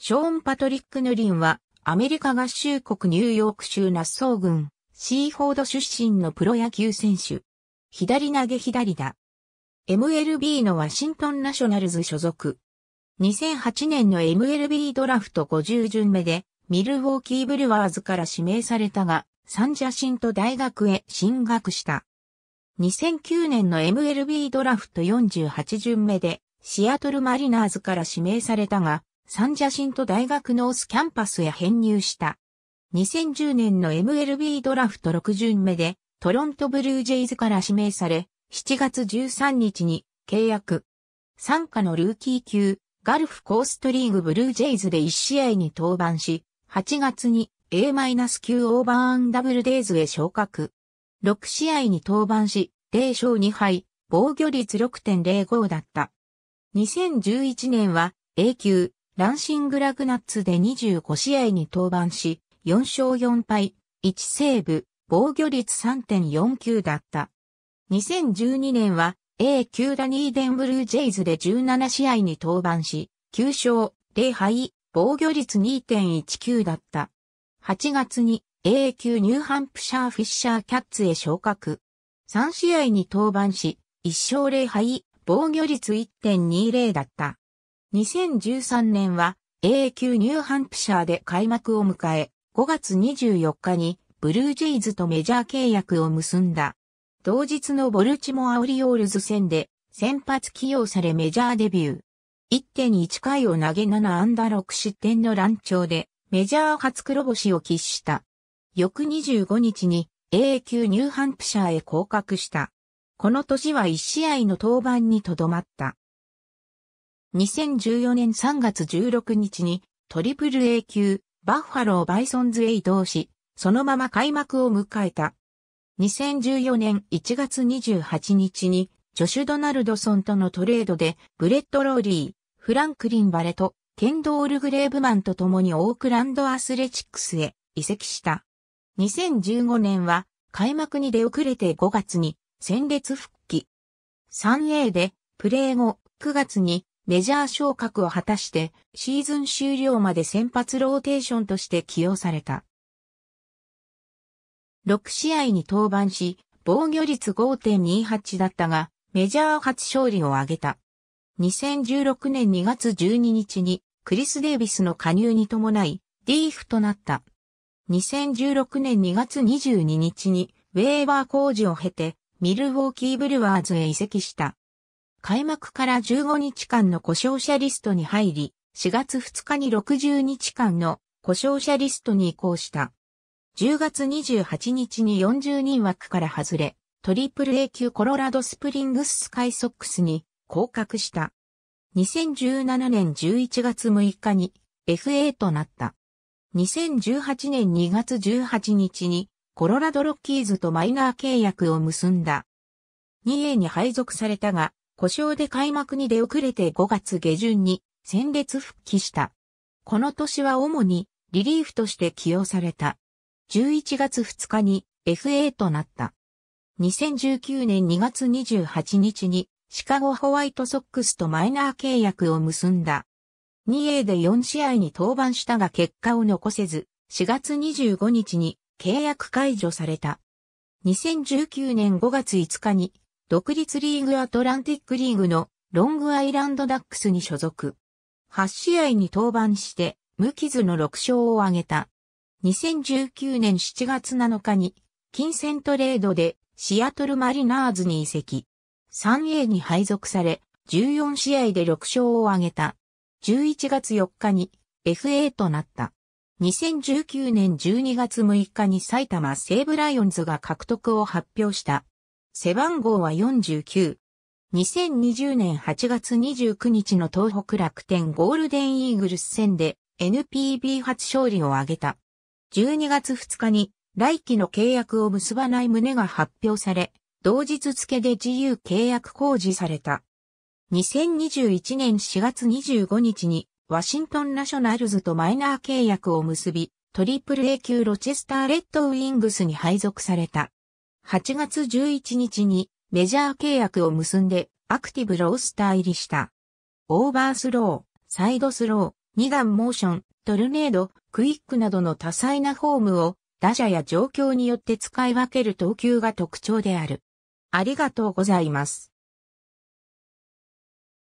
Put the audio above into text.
ショーン・パトリック・ヌリンは、アメリカ合衆国ニューヨーク州ナッソー郡、シーフォード出身のプロ野球選手。左投げ左打。MLB のワシントンナショナルズ所属。2008年の MLB ドラフト50巡目で、ミルウォーキーブルワーズから指名されたが、サンジャシント大学へ進学した。2009年の MLB ドラフト48巡目で、シアトルマリナーズから指名されたが、サンジャシント大学ノースキャンパスへ編入した。2010年の MLB ドラフト6巡目でトロントブルージェイズから指名され、7月13日に契約。参加のルーキー級、ガルフコーストリーグブルージェイズで1試合に登板し、8月に A-9 オーバーアンダブルデイズへ昇格。6試合に登板し、0勝2敗、防御率6.05だった。2011年は A 級、ランシングラグナッツで25試合に登板し、4勝4敗、1セーブ、防御率3.49だった。2012年は A 級ラニーデンブルージェイズで17試合に登板し、9勝0敗、防御率2.19だった。8月に A 級ニューハンプシャーフィッシャーキャッツへ昇格。3試合に登板し、1勝0敗、防御率1.20だった。2013年は A 級ニューハンプシャーで開幕を迎え、5月24日にブルージェイズとメジャー契約を結んだ。同日のボルチモアオリオールズ戦で先発起用されメジャーデビュー。1.1回を投げ7安打6失点の乱調でメジャー初黒星を喫した。翌25日に A 級ニューハンプシャーへ降格した。この年は1試合の登板にとどまった。2014年3月16日にトリプル A 級バッファローバイソンズへ移動し、そのまま開幕を迎えた。2014年1月28日にジョシュ・ドナルドソンとのトレードでブレッド・ローリー、フランクリン・バレト、ケンドール・グレーブマンと共にオークランド・アスレチックスへ移籍した。2015年は開幕に出遅れて5月に戦列復帰。3A でプレー後9月にメジャー昇格を果たして、シーズン終了まで先発ローテーションとして起用された。6試合に登板し、防御率5.28だったが、メジャー初勝利を挙げた。2016年2月12日に、クリス・デイビスの加入に伴い、リーフとなった。2016年2月22日に、ウェーバー工事を経て、ミルウォーキー・ブルワーズへ移籍した。開幕から15日間の故障者リストに入り、4月2日に60日間の故障者リストに移行した。10月28日に40人枠から外れ、トリプル A 級コロラドスプリングススカイソックスに降格した。2017年11月6日に FA となった。2018年2月18日にコロラドロッキーズとマイナー契約を結んだ。2A に配属されたが、故障で開幕に出遅れて5月下旬に戦列復帰した。この年は主にリリーフとして起用された。11月2日に FA となった。2019年2月28日にシカゴホワイトソックスとマイナー契約を結んだ。2A で4試合に登板したが結果を残せず、4月25日に契約解除された。2019年5月5日に独立リーグアトランティックリーグのロングアイランドダックスに所属。8試合に登板して、無傷の6勝を挙げた。2019年7月7日に、金銭トレードでシアトルマリナーズに移籍。3A に配属され、14試合で6勝を挙げた。11月4日に FA となった。2019年12月6日に埼玉西武ライオンズが獲得を発表した。背番号は49。2020年8月29日の東北楽天ゴールデンイーグルス戦で NPB 初勝利を挙げた。12月2日に来期の契約を結ばない旨が発表され、同日付で自由契約公示された。2021年4月25日にワシントンナショナルズとマイナー契約を結び、トリプル A 級ロチェスターレッドウィングスに配属された。8月11日にメジャー契約を結んでアクティブロースター入りした。オーバースロー、サイドスロー、2段モーション、トルネード、クイックなどの多彩なフォームを打者や状況によって使い分ける投球が特徴である。ありがとうございます。